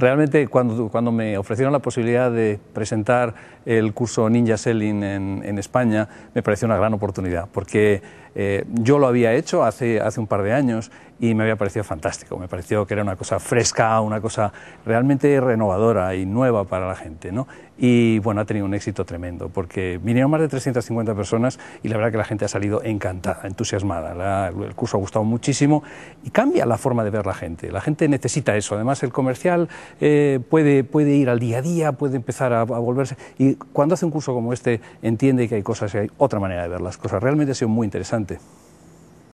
realmente cuando, me ofrecieron la posibilidad de presentar el curso Ninja Selling en, España, me pareció una gran oportunidad, porque eh, yo lo había hecho hace, hace un par de años y me había parecido fantástico, me pareció que era una cosa fresca, una cosa realmente renovadora y nueva para la gente. Y bueno, ha tenido un éxito tremendo, porque vinieron más de 350 personas y la verdad que la gente ha salido encantada, entusiasmada. el curso ha gustado muchísimo y cambia la forma de ver la gente. La gente necesita eso. Además, el comercial eh, puede, puede ir al día a día, puede empezar a, volverse. Y cuando hace un curso como este, entiende que hay cosas, y hay otra manera de ver las Cosas realmente ha sido muy interesante.